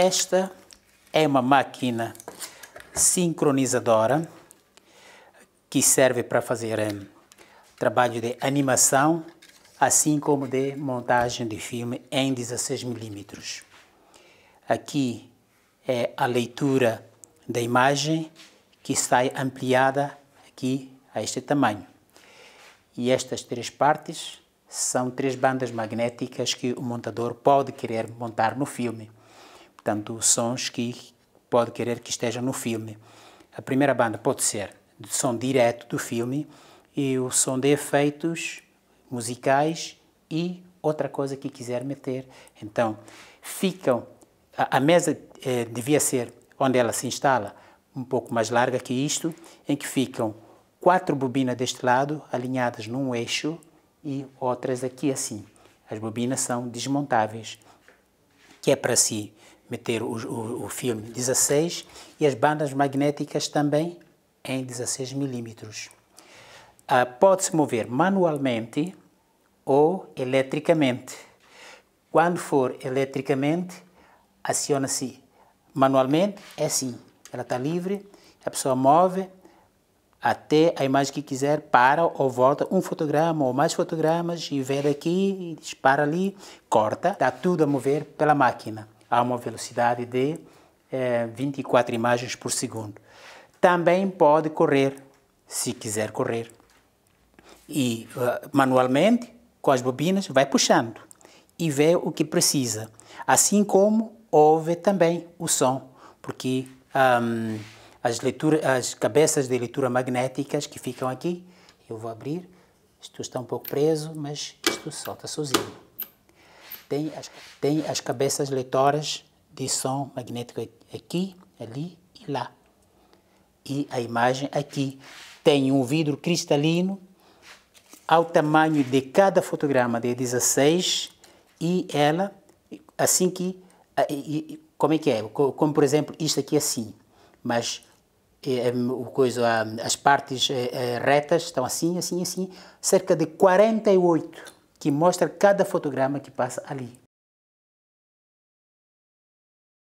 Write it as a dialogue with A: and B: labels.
A: Esta é uma máquina sincronizadora que serve para fazer um, eh, trabalho de animação, assim como de montagem de filme em 16 milímetros. Aqui é a leitura da imagem que sai ampliada aqui a este tamanho. E estas três partes são três bandas magnéticas que o montador pode querer montar no filme portanto, sons que pode querer que estejam no filme. A primeira banda pode ser de som direto do filme e o som de efeitos musicais e outra coisa que quiser meter. Então, ficam a, a mesa eh, devia ser onde ela se instala um pouco mais larga que isto, em que ficam quatro bobinas deste lado alinhadas num eixo e outras aqui assim. As bobinas são desmontáveis, que é para si meter o, o, o filme 16 e as bandas magnéticas também em 16 milímetros. Ah, Pode-se mover manualmente ou eletricamente. Quando for eletricamente, aciona-se manualmente, é assim, ela está livre, a pessoa move até a imagem que quiser, para ou volta um fotograma ou mais fotogramas e vê daqui dispara ali, corta, dá tudo a mover pela máquina a uma velocidade de eh, 24 imagens por segundo. Também pode correr, se quiser correr, e eh, manualmente, com as bobinas, vai puxando e vê o que precisa. Assim como ouve também o som, porque um, as, leitura, as cabeças de leitura magnéticas que ficam aqui, eu vou abrir, isto está um pouco preso, mas isto solta sozinho tem as, tem as cabeças leitoras de som magnético aqui, ali e lá. E a imagem aqui tem um vidro cristalino ao tamanho de cada fotograma de 16 e ela, assim que, como é que é? Como, por exemplo, isto aqui assim, mas é, é, o coisa, as partes é, retas estão assim, assim, assim, cerca de 48 que mostra cada fotograma que passa ali.